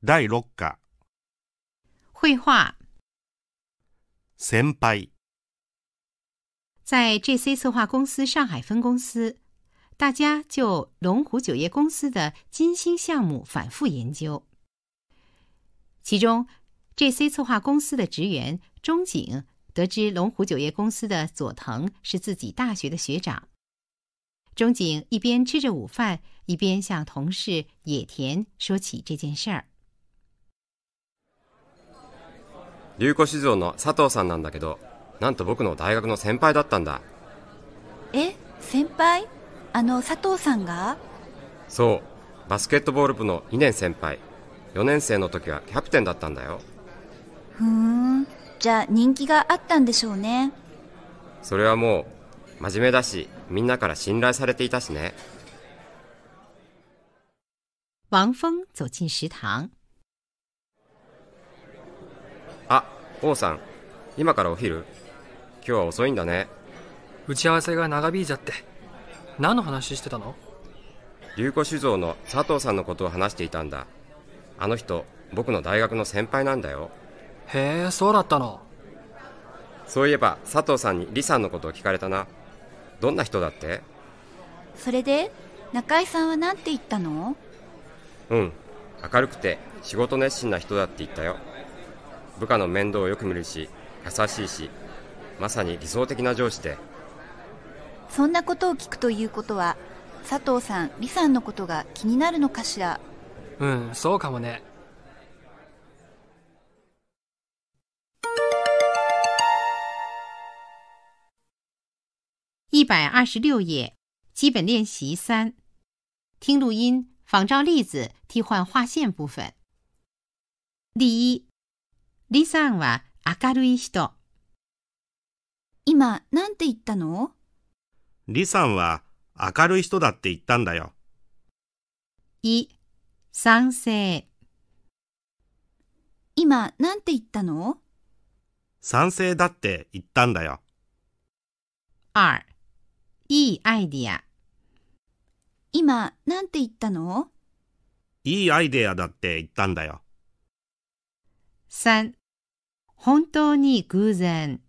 第六课，绘画。先輩在 J.C. 策划公司上海分公司，大家就龙湖酒业公司的金星项目反复研究。其中，J.C. 策划公司的职员中井得知龙湖酒业公司的佐藤是自己大学的学长。中井一边吃着午饭，一边向同事野田说起这件事儿。流行酒造の佐藤さんなんだけどなんと僕の大学の先輩だったんだえ先輩あの佐藤さんがそうバスケットボール部の2年先輩4年生の時はキャプテンだったんだよふんじゃあ人気があったんでしょうねそれはもう真面目だしみんなから信頼されていたしね王峰走进食堂王さん今からお昼今日は遅いんだね打ち合わせが長引いちゃって何の話してたの龍子酒造の佐藤さんのことを話していたんだあの人僕の大学の先輩なんだよへえそうだったのそういえば佐藤さんに李さんのことを聞かれたなどんな人だってそれで中井さんは何て言ったのうん明るくて仕事熱心な人だって言ったよ部下の面倒をよく見るし優しいしまさに理想的な上司でそんなことを聞くということは佐藤さん李さんのことが気になるのかしらうんそうかもね一百二十六页，基本练习三，听录音，仿照例子替换划线部分。第一。李さんは明るい人。今、なんて言ったの李さんは明るい人だって言ったんだよ。い、賛成。今、なんて言ったの賛成だって言ったんだよ。二、いいアイディア。今、なんて言ったのいいアイデアだって言ったんだよ。三、本当に偶然。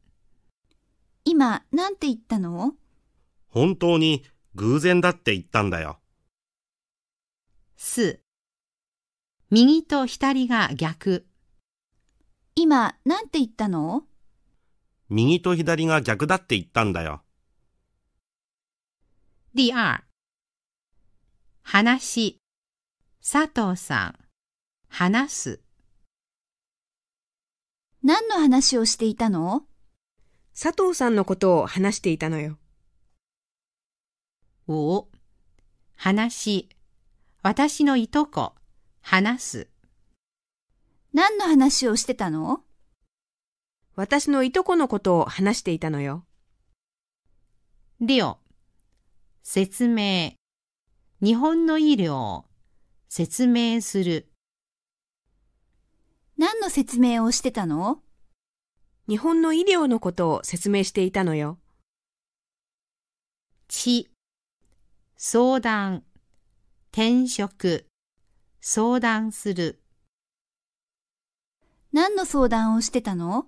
今、なんて言ったの本当に偶然だって言ったんだよ。す。右と左が逆。今、なんて言ったの右と左が逆だって言ったんだよ。第二。話。佐藤さん。話す。何の話をしていたの佐藤さんのことを話していたのよ。お、話、私のいとこ、話す。何の話をしてたの私のいとこのことを話していたのよ。りょ説明。日本の医療。説明する。何の説明をしてたの日本の医療のことを説明していたのよ。ち、相談、転職、相談する。何の相談をしてたの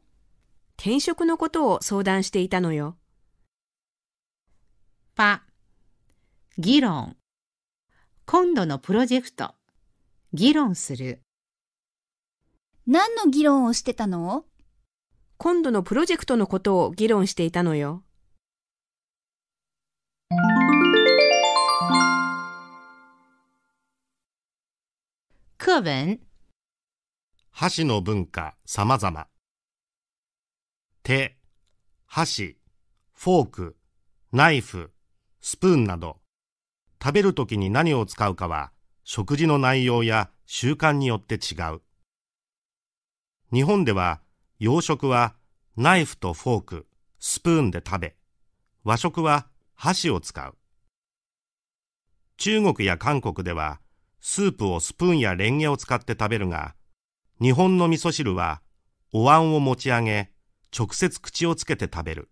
転職のことを相談していたのよ。ぱ、議論。今度のプロジェクト。議論する。何の議論をしてたの今度のプロジェクトのことを議論していたのよ。課文箸の文化さまざま。手、箸、フォーク、ナイフ、スプーンなど、食べるときに何を使うかは、食事の内容や習慣によって違う。日本では洋食はナイフとフォーク、スプーンで食べ、和食は箸を使う。中国や韓国ではスープをスプーンやレンゲを使って食べるが、日本の味噌汁はお椀を持ち上げ、直接口をつけて食べる。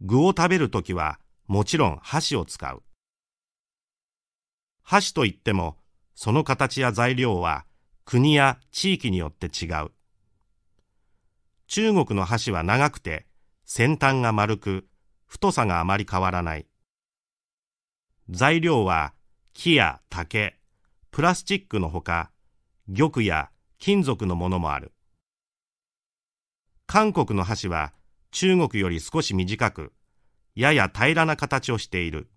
具を食べるときはもちろん箸を使う。箸といってもその形や材料は国や地域によって違う。中国の箸は長くて、先端が丸く、太さがあまり変わらない。材料は木や竹、プラスチックのほか、玉や金属のものもある。韓国の箸は中国より少し短く、やや平らな形をしている。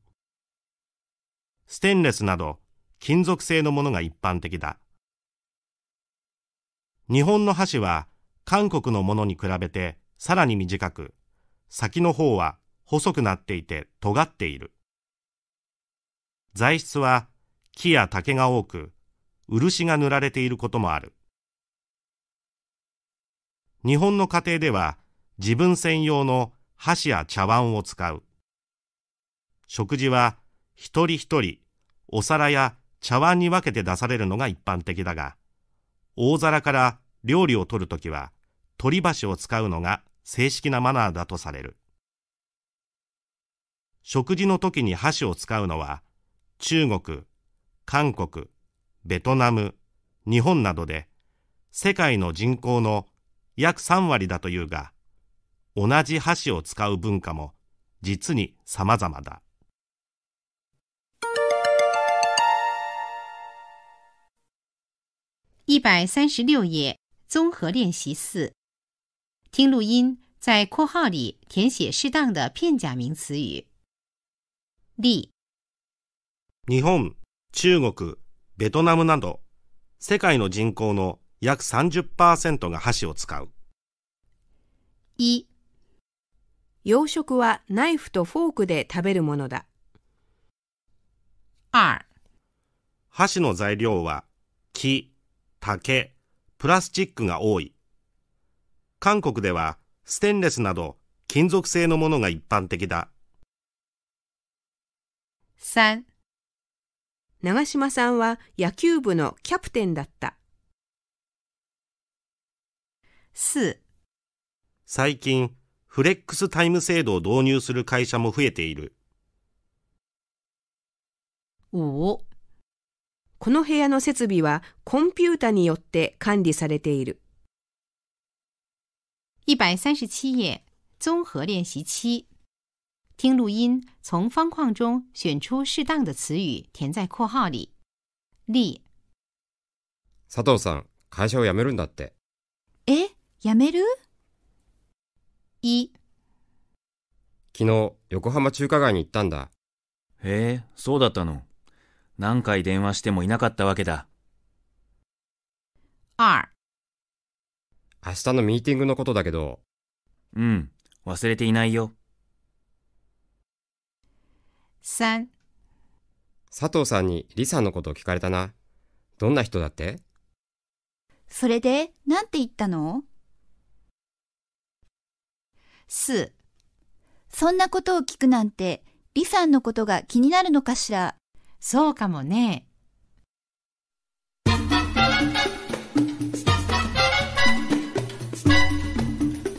ステンレスなど金属製のものが一般的だ。日本の箸は韓国のものに比べてさらに短く、先の方は細くなっていて尖っている。材質は木や竹が多く、漆が塗られていることもある。日本の家庭では自分専用の箸や茶碗を使う。食事は一人一人お皿や茶碗に分けて出されるのが一般的だが、大皿から料理を取るときは、取り箸を使うのが正式なマナーだとされる。食事の時に箸を使うのは、中国、韓国、ベトナム、日本などで、世界の人口の約3割だというが、同じ箸を使う文化も実に様々だ。一百三十六页综合练习四，听录音，在括号里填写适当的片假名词语。例：日本、中国、ベトナムなど世界の人口の約30%が箸を使う。一、洋食はナイフとフォークで食べるものだ。二、箸の材料は木、竹、プラスチックが多い。韓国ではステンレスなど金属製のものが一般的だ。3長島さんは野球部のキャプテンだった。四、最近、フレックスタイム制度を導入する会社も増えている。五、この部屋の設備はコンピュータによって管理されている。137页综合听录音，从方框中选出适当的词语，填在括号里。例：佐藤さん、会社を辞めるんだって。え、辞める？一。昨日横浜中華街に行ったんだ。へえ、そうだったの。何回電話してもいなかったわけだ。二、明日のミーティングのことだけど、うん、忘れていないよ。三、佐藤さんにリさんのことを聞かれたな。どんな人だってそれで、なんて言ったの四、そんなことを聞くなんて、リさんのことが気になるのかしらそうかもね。